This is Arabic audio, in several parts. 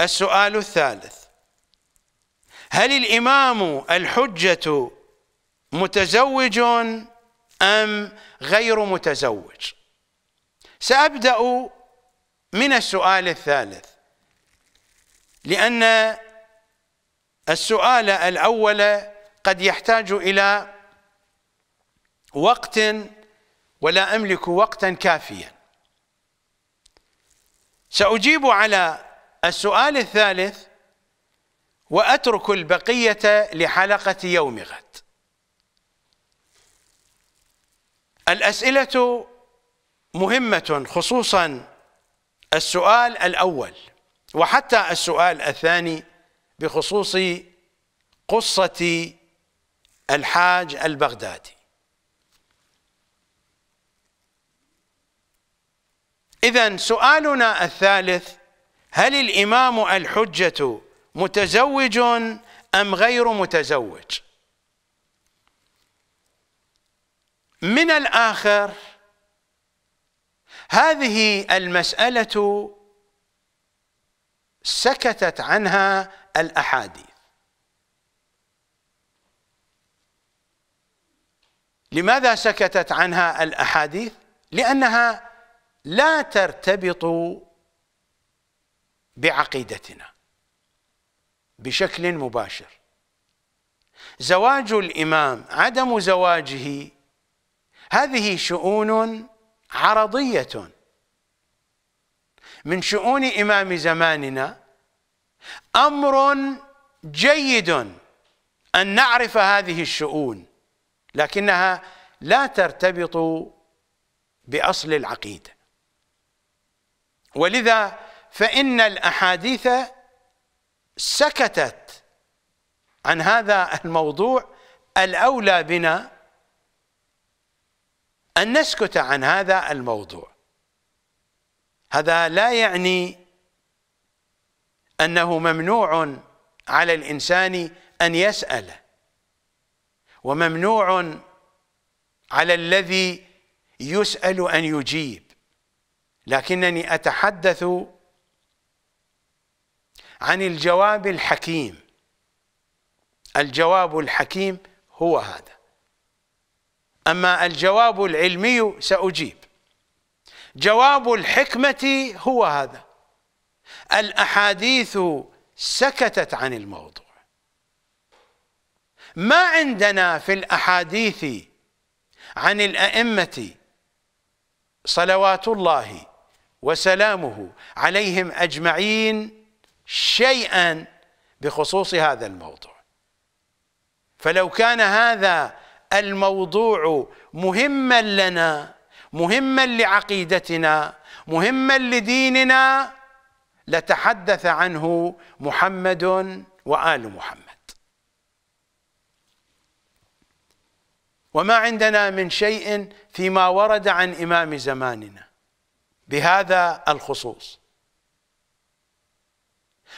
السؤال الثالث هل الإمام الحجة متزوج أم غير متزوج سأبدأ من السؤال الثالث لأن السؤال الأول قد يحتاج إلى وقت ولا أملك وقتا كافيا سأجيب على السؤال الثالث وأترك البقية لحلقة يوم غد الأسئلة مهمة خصوصا السؤال الأول وحتى السؤال الثاني بخصوص قصة الحاج البغدادي إذا سؤالنا الثالث هل الإمام الحجة متزوج أم غير متزوج من الآخر هذه المسألة سكتت عنها الأحاديث لماذا سكتت عنها الأحاديث؟ لأنها لا ترتبط بعقيدتنا بشكل مباشر زواج الامام عدم زواجه هذه شؤون عرضيه من شؤون امام زماننا امر جيد ان نعرف هذه الشؤون لكنها لا ترتبط باصل العقيده ولذا فإن الأحاديث سكتت عن هذا الموضوع الأولى بنا أن نسكت عن هذا الموضوع هذا لا يعني أنه ممنوع على الإنسان أن يسأل وممنوع على الذي يسأل أن يجيب لكنني أتحدث عن الجواب الحكيم الجواب الحكيم هو هذا أما الجواب العلمي سأجيب جواب الحكمة هو هذا الأحاديث سكتت عن الموضوع ما عندنا في الأحاديث عن الأئمة صلوات الله وسلامه عليهم أجمعين شيئا بخصوص هذا الموضوع فلو كان هذا الموضوع مهما لنا مهما لعقيدتنا مهما لديننا لتحدث عنه محمد وآل محمد وما عندنا من شيء فيما ورد عن إمام زماننا بهذا الخصوص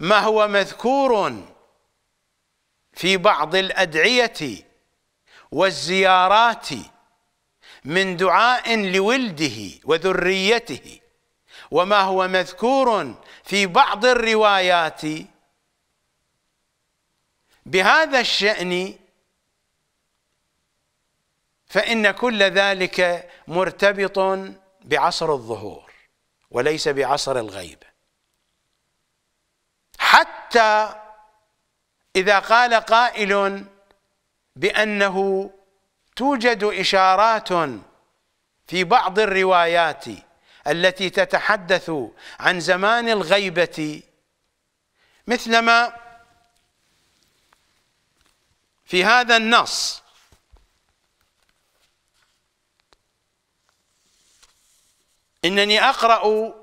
ما هو مذكور في بعض الأدعية والزيارات من دعاء لولده وذريته وما هو مذكور في بعض الروايات بهذا الشأن فإن كل ذلك مرتبط بعصر الظهور وليس بعصر الغيبه حتى إذا قال قائل بأنه توجد إشارات في بعض الروايات التي تتحدث عن زمان الغيبة مثلما في هذا النص إنني أقرأ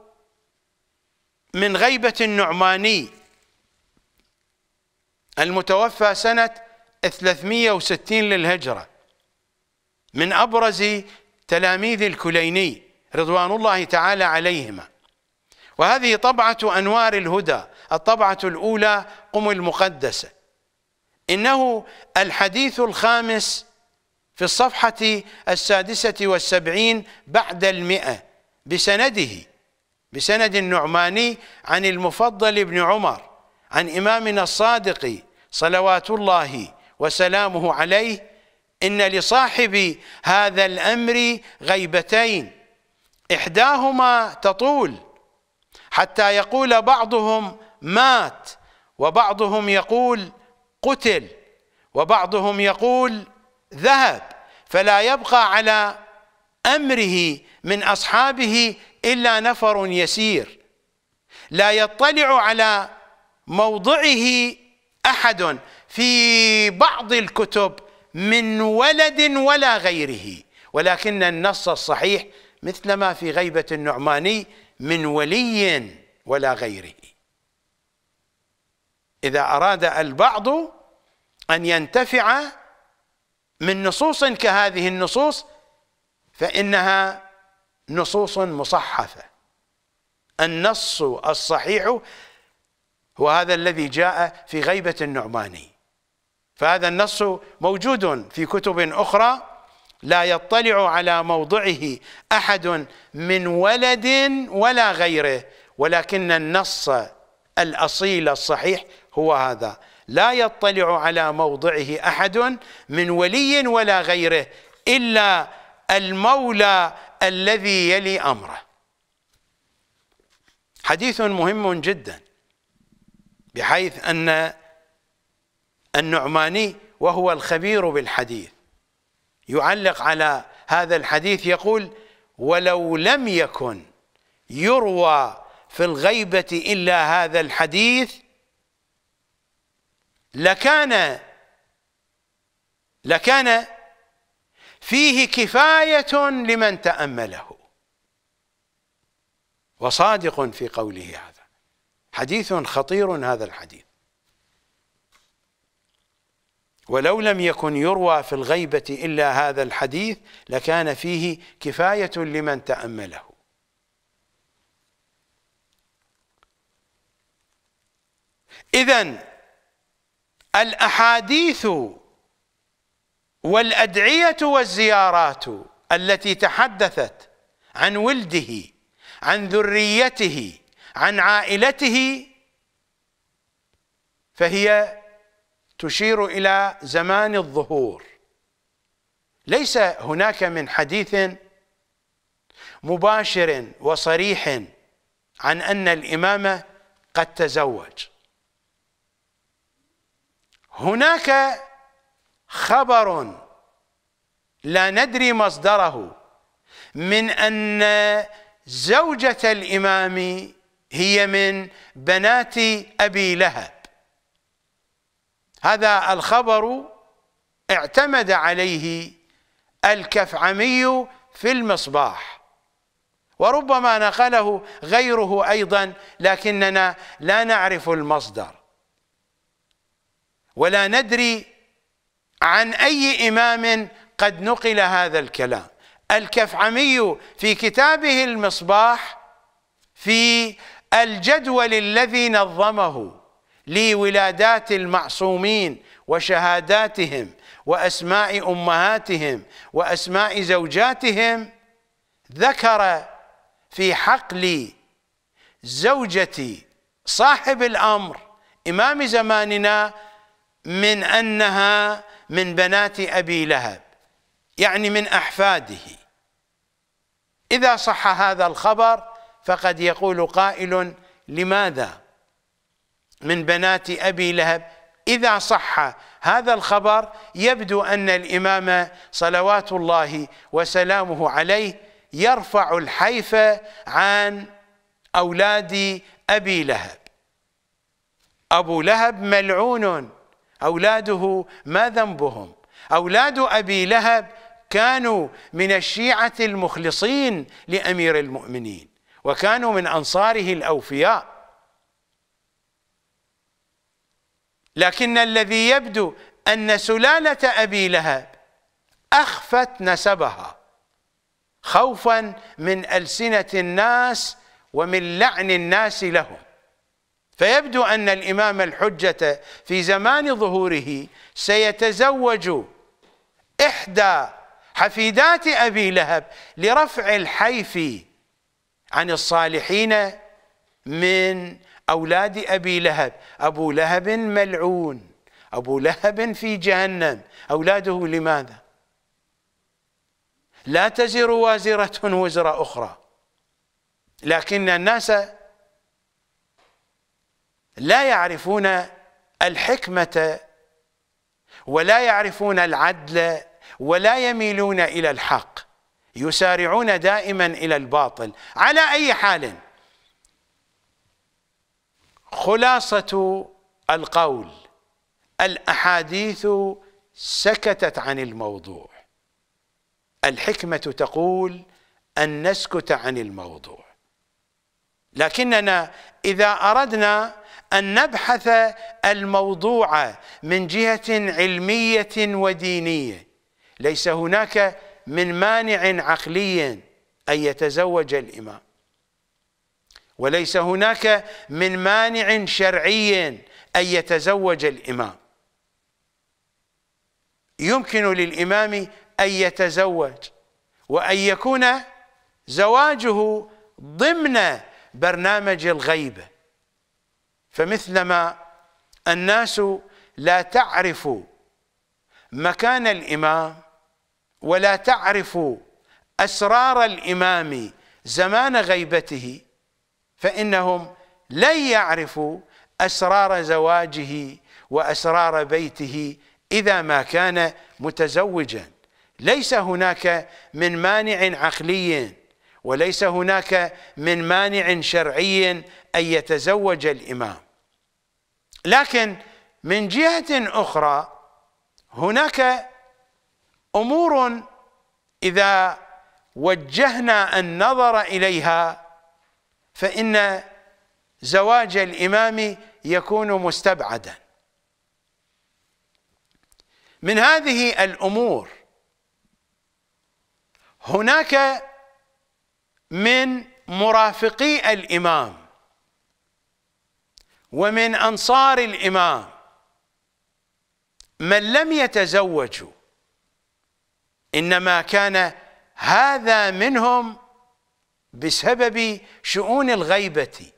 من غيبة النعماني المتوفى سنة 360 للهجرة من أبرز تلاميذ الكليني رضوان الله تعالى عليهما وهذه طبعة أنوار الهدى الطبعة الأولى قم المقدسة إنه الحديث الخامس في الصفحة السادسة والسبعين بعد المئة بسنده بسند النعماني عن المفضل بن عمر عن إمامنا الصادق صلوات الله وسلامه عليه إن لصاحب هذا الأمر غيبتين إحداهما تطول حتى يقول بعضهم مات وبعضهم يقول قتل وبعضهم يقول ذهب فلا يبقى على امره من اصحابه الا نفر يسير لا يطلع على موضعه احد في بعض الكتب من ولد ولا غيره ولكن النص الصحيح مثلما في غيبة النعماني من ولي ولا غيره إذا أراد البعض أن ينتفع من نصوص كهذه النصوص فإنها نصوص مصحفة النص الصحيح وهذا الذي جاء في غيبة النعماني فهذا النص موجود في كتب أخرى لا يطلع على موضعه أحد من ولد ولا غيره ولكن النص الأصيل الصحيح هو هذا لا يطلع على موضعه أحد من ولي ولا غيره إلا المولى الذي يلي أمره حديث مهم جداً بحيث أن النعماني وهو الخبير بالحديث يعلق على هذا الحديث يقول ولو لم يكن يروى في الغيبة إلا هذا الحديث لكان لكان فيه كفاية لمن تأمله وصادق في قوله هذا حديث خطير هذا الحديث ولو لم يكن يروى في الغيبة إلا هذا الحديث لكان فيه كفاية لمن تأمله إذا الأحاديث والأدعية والزيارات التي تحدثت عن ولده عن ذريته عن عائلته فهي تشير الى زمان الظهور ليس هناك من حديث مباشر وصريح عن ان الامامه قد تزوج هناك خبر لا ندري مصدره من ان زوجه الامام هي من بنات ابي لهب هذا الخبر اعتمد عليه الكفعمي في المصباح وربما نقله غيره ايضا لكننا لا نعرف المصدر ولا ندري عن اي امام قد نقل هذا الكلام الكفعمي في كتابه المصباح في الجدول الذي نظمه لولادات المعصومين وشهاداتهم واسماء امهاتهم واسماء زوجاتهم ذكر في حقل زوجة صاحب الامر امام زماننا من انها من بنات ابي لهب يعني من احفاده اذا صح هذا الخبر فقد يقول قائل لماذا من بنات أبي لهب إذا صح هذا الخبر يبدو أن الإمام صلوات الله وسلامه عليه يرفع الحيف عن أولاد أبي لهب أبو لهب ملعون أولاده ما ذنبهم أولاد أبي لهب كانوا من الشيعة المخلصين لأمير المؤمنين وكانوا من انصاره الاوفياء لكن الذي يبدو ان سلاله ابي لهب اخفت نسبها خوفا من السنه الناس ومن لعن الناس لهم فيبدو ان الامام الحجه في زمان ظهوره سيتزوج احدى حفيدات ابي لهب لرفع الحيف عن الصالحين من أولاد أبي لهب أبو لهب ملعون أبو لهب في جهنم أولاده لماذا لا تزر وازرة وزر أخرى لكن الناس لا يعرفون الحكمة ولا يعرفون العدل ولا يميلون إلى الحق يسارعون دائما الى الباطل على اي حال خلاصه القول الاحاديث سكتت عن الموضوع الحكمه تقول ان نسكت عن الموضوع لكننا اذا اردنا ان نبحث الموضوع من جهه علميه ودينيه ليس هناك من مانع عقلي أن يتزوج الإمام وليس هناك من مانع شرعي أن يتزوج الإمام يمكن للإمام أن يتزوج وأن يكون زواجه ضمن برنامج الغيبة فمثلما الناس لا تعرف مكان الإمام ولا تعرف اسرار الامام زمان غيبته فانهم لن يعرفوا اسرار زواجه واسرار بيته اذا ما كان متزوجا ليس هناك من مانع عقلي وليس هناك من مانع شرعي ان يتزوج الامام لكن من جهه اخرى هناك امور اذا وجهنا النظر اليها فان زواج الامام يكون مستبعدا من هذه الامور هناك من مرافقي الامام ومن انصار الامام من لم يتزوجوا إنما كان هذا منهم بسبب شؤون الغيبة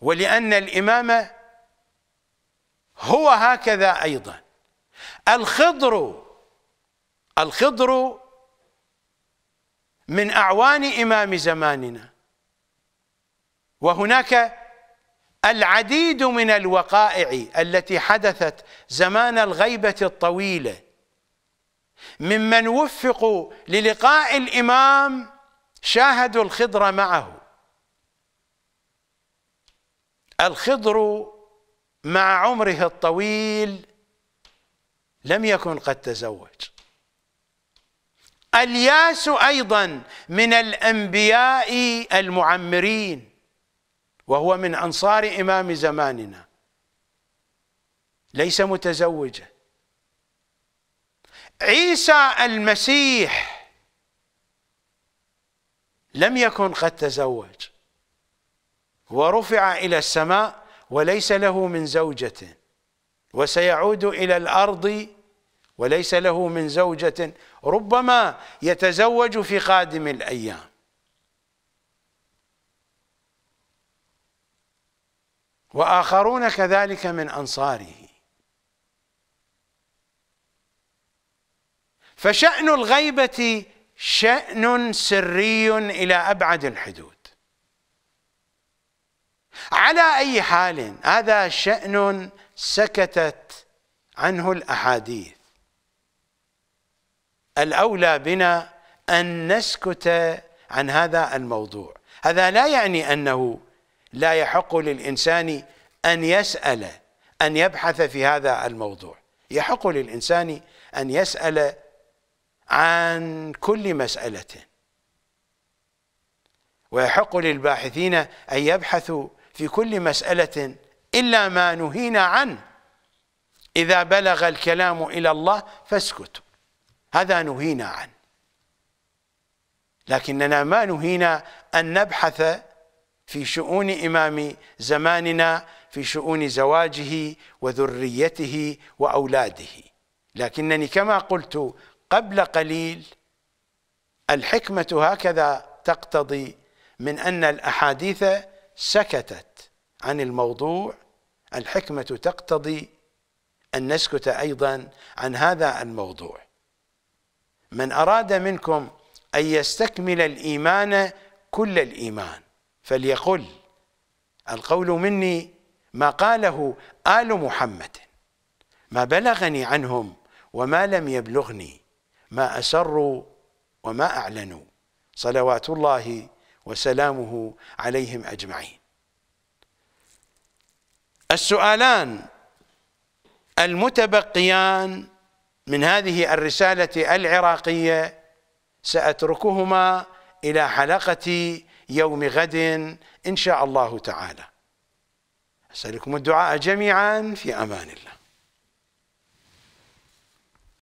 ولأن الإمامة هو هكذا أيضا الخضر الخضر من أعوان إمام زماننا وهناك العديد من الوقائع التي حدثت زمان الغيبة الطويلة ممن وفقوا للقاء الامام شاهدوا الخضر معه الخضر مع عمره الطويل لم يكن قد تزوج الياس ايضا من الانبياء المعمرين وهو من انصار امام زماننا ليس متزوجا عيسى المسيح لم يكن قد تزوج ورفع إلى السماء وليس له من زوجة وسيعود إلى الأرض وليس له من زوجة ربما يتزوج في قادم الأيام وآخرون كذلك من أنصاره فشأن الغيبة شأن سري إلى أبعد الحدود على أي حال هذا شأن سكتت عنه الأحاديث الأولى بنا أن نسكت عن هذا الموضوع هذا لا يعني أنه لا يحق للإنسان أن يسأل أن يبحث في هذا الموضوع يحق للإنسان أن يسأل عن كل مسألة ويحق للباحثين أن يبحثوا في كل مسألة إلا ما نهينا عنه إذا بلغ الكلام إلى الله فاسكتوا هذا نهينا عنه لكننا ما نهينا أن نبحث في شؤون إمام زماننا في شؤون زواجه وذريته وأولاده لكنني كما قلت قبل قليل الحكمة هكذا تقتضي من أن الأحاديث سكتت عن الموضوع الحكمة تقتضي أن نسكت أيضا عن هذا الموضوع من أراد منكم أن يستكمل الإيمان كل الإيمان فليقل القول مني ما قاله آل محمد ما بلغني عنهم وما لم يبلغني ما أسروا وما أعلنوا صلوات الله وسلامه عليهم أجمعين السؤالان المتبقيان من هذه الرسالة العراقية سأتركهما إلى حلقة يوم غد إن شاء الله تعالى أسألكم الدعاء جميعا في أمان الله